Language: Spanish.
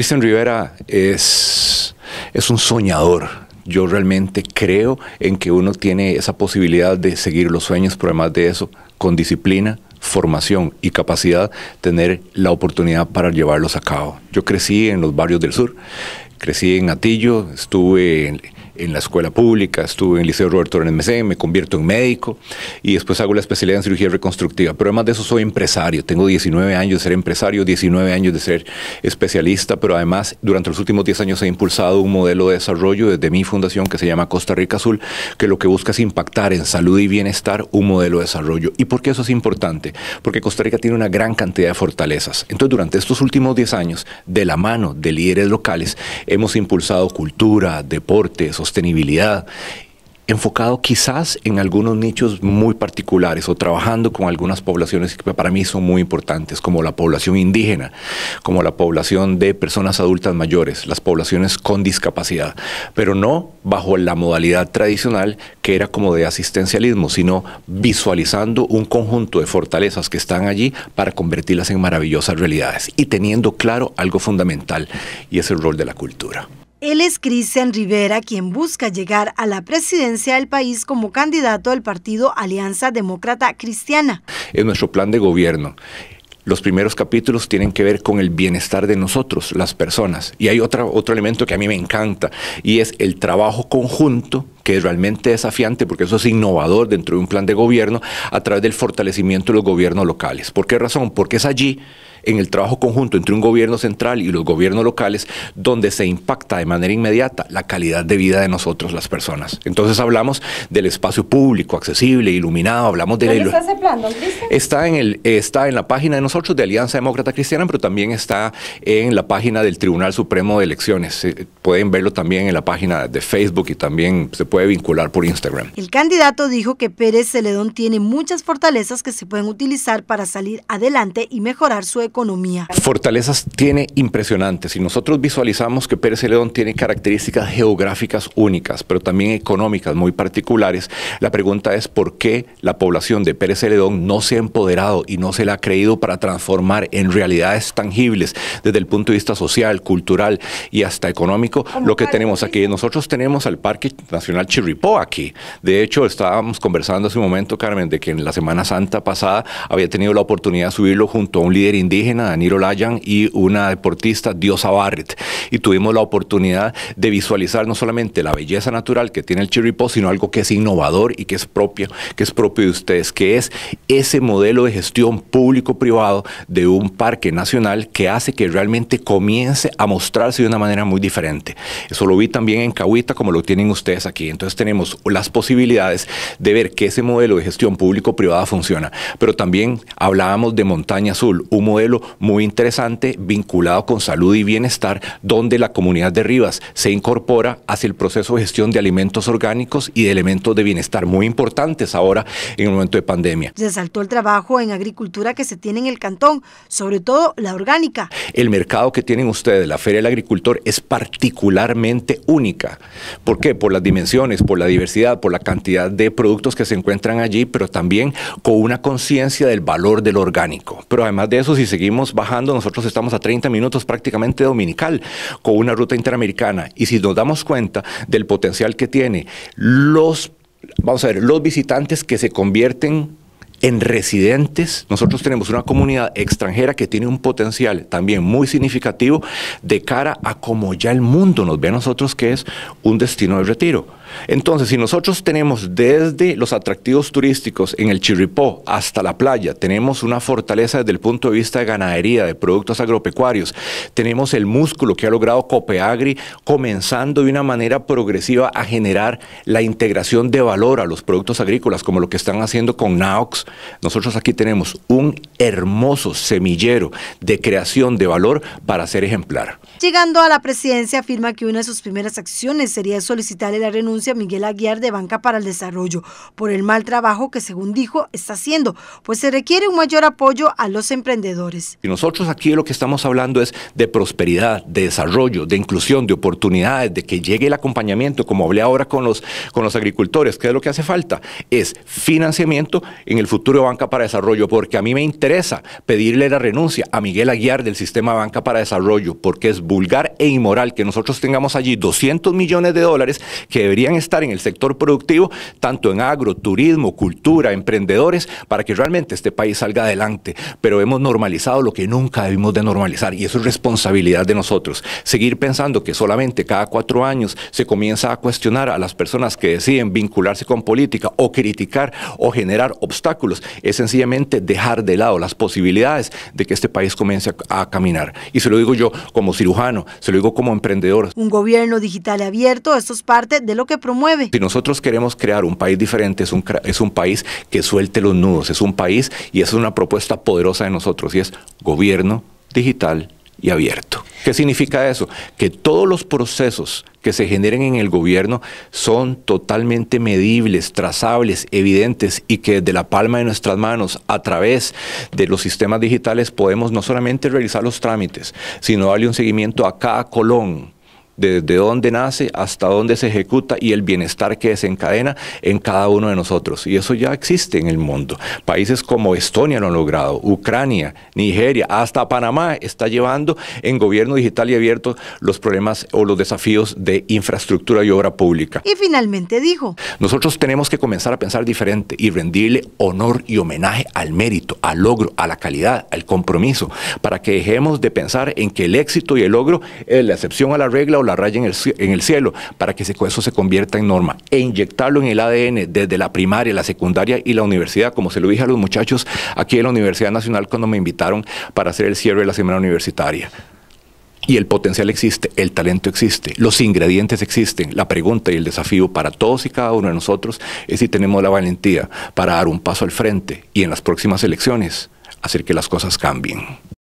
Cristian Rivera es, es un soñador. Yo realmente creo en que uno tiene esa posibilidad de seguir los sueños, pero además de eso, con disciplina, formación y capacidad, tener la oportunidad para llevarlos a cabo. Yo crecí en los barrios del sur, crecí en Atillo, estuve en, en la escuela pública, estuve en el Liceo Roberto MC me convierto en médico y después hago la especialidad en cirugía reconstructiva. Pero además de eso soy empresario, tengo 19 años de ser empresario, 19 años de ser especialista, pero además durante los últimos 10 años he impulsado un modelo de desarrollo desde mi fundación que se llama Costa Rica Azul, que lo que busca es impactar en salud y bienestar un modelo de desarrollo. ¿Y por qué eso es importante? Porque Costa Rica tiene una gran cantidad de fortalezas. Entonces durante estos últimos 10 años, de la mano de líderes locales, hemos impulsado cultura, deportes, sostenibilidad, enfocado quizás en algunos nichos muy particulares o trabajando con algunas poblaciones que para mí son muy importantes, como la población indígena, como la población de personas adultas mayores, las poblaciones con discapacidad, pero no bajo la modalidad tradicional que era como de asistencialismo, sino visualizando un conjunto de fortalezas que están allí para convertirlas en maravillosas realidades y teniendo claro algo fundamental y es el rol de la cultura. Él es Cristian Rivera, quien busca llegar a la presidencia del país como candidato del partido Alianza Demócrata Cristiana. En nuestro plan de gobierno los primeros capítulos tienen que ver con el bienestar de nosotros, las personas. Y hay otra, otro elemento que a mí me encanta y es el trabajo conjunto que es realmente desafiante porque eso es innovador dentro de un plan de gobierno a través del fortalecimiento de los gobiernos locales. ¿Por qué razón? Porque es allí en el trabajo conjunto entre un gobierno central y los gobiernos locales, donde se impacta de manera inmediata la calidad de vida de nosotros las personas. Entonces hablamos del espacio público, accesible, iluminado, hablamos de... ¿Dónde está ese Está en, el, está en la página de nosotros de Alianza Demócrata Cristiana, pero también está en la página del Tribunal Supremo de Elecciones. Eh, pueden verlo también en la página de Facebook y también se puede vincular por Instagram. El candidato dijo que Pérez Celedón tiene muchas fortalezas que se pueden utilizar para salir adelante y mejorar su economía. Fortalezas tiene impresionantes y nosotros visualizamos que Pérez Celedón tiene características geográficas únicas, pero también económicas muy particulares. La pregunta es por qué la población de Pérez Celedón no se ha empoderado y no se la ha creído para transformar en realidades tangibles desde el punto de vista social, cultural y hasta económico lo que tenemos aquí. Nosotros tenemos al Parque Nacional Chirripó aquí. De hecho, estábamos conversando hace un momento, Carmen, de que en la Semana Santa pasada había tenido la oportunidad de subirlo junto a un líder indígena indígena, Danilo Layan, y una deportista, Diosa Barrett. Y tuvimos la oportunidad de visualizar no solamente la belleza natural que tiene el Chirripó, sino algo que es innovador y que es propio, que es propio de ustedes, que es ese modelo de gestión público-privado de un parque nacional que hace que realmente comience a mostrarse de una manera muy diferente. Eso lo vi también en Cahuita, como lo tienen ustedes aquí. Entonces tenemos las posibilidades de ver que ese modelo de gestión público-privada funciona. Pero también hablábamos de Montaña Azul, un modelo muy interesante vinculado con salud y bienestar, donde la comunidad de Rivas se incorpora hacia el proceso de gestión de alimentos orgánicos y de elementos de bienestar muy importantes ahora en el momento de pandemia. Se saltó el trabajo en agricultura que se tiene en el cantón, sobre todo la orgánica. El mercado que tienen ustedes, la Feria del Agricultor, es particularmente única. ¿Por qué? Por las dimensiones, por la diversidad, por la cantidad de productos que se encuentran allí, pero también con una conciencia del valor del orgánico. Pero además de eso, si se seguimos bajando, nosotros estamos a 30 minutos prácticamente dominical con una ruta interamericana. Y si nos damos cuenta del potencial que tiene los, vamos a ver, los visitantes que se convierten en residentes, nosotros tenemos una comunidad extranjera que tiene un potencial también muy significativo de cara a como ya el mundo nos ve a nosotros que es un destino de retiro. Entonces, si nosotros tenemos desde los atractivos turísticos en el Chirripó hasta la playa, tenemos una fortaleza desde el punto de vista de ganadería, de productos agropecuarios, tenemos el músculo que ha logrado Copeagri comenzando de una manera progresiva a generar la integración de valor a los productos agrícolas, como lo que están haciendo con Naox. Nosotros aquí tenemos un hermoso semillero de creación de valor para ser ejemplar. Llegando a la presidencia, afirma que una de sus primeras acciones sería solicitarle la renuncia Miguel Aguiar de Banca para el Desarrollo por el mal trabajo que, según dijo, está haciendo, pues se requiere un mayor apoyo a los emprendedores. Y nosotros aquí lo que estamos hablando es de prosperidad, de desarrollo, de inclusión, de oportunidades, de que llegue el acompañamiento, como hablé ahora con los, con los agricultores, que es lo que hace falta, es financiamiento en el futuro de Banca para Desarrollo, porque a mí me interesa pedirle la renuncia a Miguel Aguiar del sistema Banca para Desarrollo, porque es vulgar e inmoral que nosotros tengamos allí 200 millones de dólares que deberían estar en el sector productivo, tanto en agro, turismo, cultura, emprendedores, para que realmente este país salga adelante. Pero hemos normalizado lo que nunca debimos de normalizar y eso es responsabilidad de nosotros. Seguir pensando que solamente cada cuatro años se comienza a cuestionar a las personas que deciden vincularse con política o criticar o generar obstáculos es sencillamente dejar de lado las posibilidades de que este país comience a, caminar. Y se lo digo yo como cirujano, se lo digo como emprendedor. Un gobierno digital abierto, esto es parte de lo que promueve. Si nosotros queremos crear un país diferente, es un, es un país que suelte los nudos, es un país y es una propuesta poderosa de nosotros y es gobierno digital y abierto. ¿Qué significa eso? Que todos los procesos que se generen en el gobierno son totalmente medibles, trazables, evidentes y que desde la palma de nuestras manos, a través de los sistemas digitales, podemos no solamente realizar los trámites, sino darle un seguimiento a cada colón desde dónde nace hasta dónde se ejecuta y el bienestar que desencadena en cada uno de nosotros. Y eso ya existe en el mundo. Países como Estonia lo han logrado, Ucrania, Nigeria, hasta Panamá está llevando en gobierno digital y abierto los problemas o los desafíos de infraestructura y obra pública. Y finalmente dijo, nosotros tenemos que comenzar a pensar diferente y rendirle honor y homenaje al mérito, al logro, a la calidad, al compromiso, para que dejemos de pensar en que el éxito y el logro es la excepción a la regla o la la raya en el, cielo para que eso se convierta en norma. E inyectarlo en el ADN desde la primaria, la secundaria y la universidad, como se lo dije a los muchachos aquí en la Universidad Nacional cuando me invitaron para hacer el cierre de la semana universitaria. Y el potencial existe, el talento existe, los ingredientes existen. La pregunta y el desafío para todos y cada uno de nosotros es si tenemos la valentía para dar un paso al frente y en las próximas elecciones hacer que las cosas cambien.